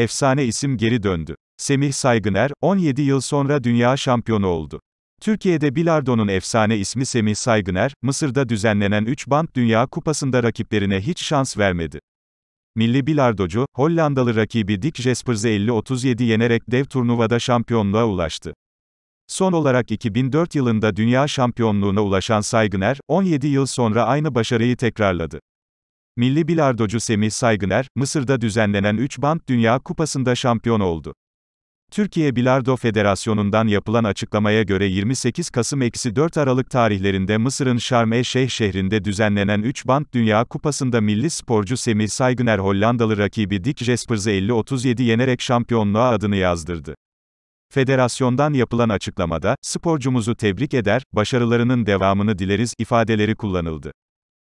efsane isim geri döndü. Semih Saygıner, 17 yıl sonra dünya şampiyonu oldu. Türkiye'de bilardonun efsane ismi Semih Saygıner, Mısır'da düzenlenen 3 band Dünya Kupası'nda rakiplerine hiç şans vermedi. Milli bilardocu, Hollandalı rakibi Dick Jaspers'ı 50-37 yenerek dev turnuvada şampiyonluğa ulaştı. Son olarak 2004 yılında dünya şampiyonluğuna ulaşan Saygıner, 17 yıl sonra aynı başarıyı tekrarladı. Milli bilardocu Semih Saygıner, Mısır'da düzenlenen 3 band Dünya Kupası'nda şampiyon oldu. Türkiye Bilardo Federasyonu'ndan yapılan açıklamaya göre 28 Kasım-4 Aralık tarihlerinde Mısır'ın Şarm el-Şeyh şehrinde düzenlenen 3 band Dünya Kupası'nda milli sporcu Semih Saygıner Hollandalı rakibi Dick Jespers'ı 50-37 yenerek şampiyonluğa adını yazdırdı. Federasyondan yapılan açıklamada, sporcumuzu tebrik eder, başarılarının devamını dileriz ifadeleri kullanıldı.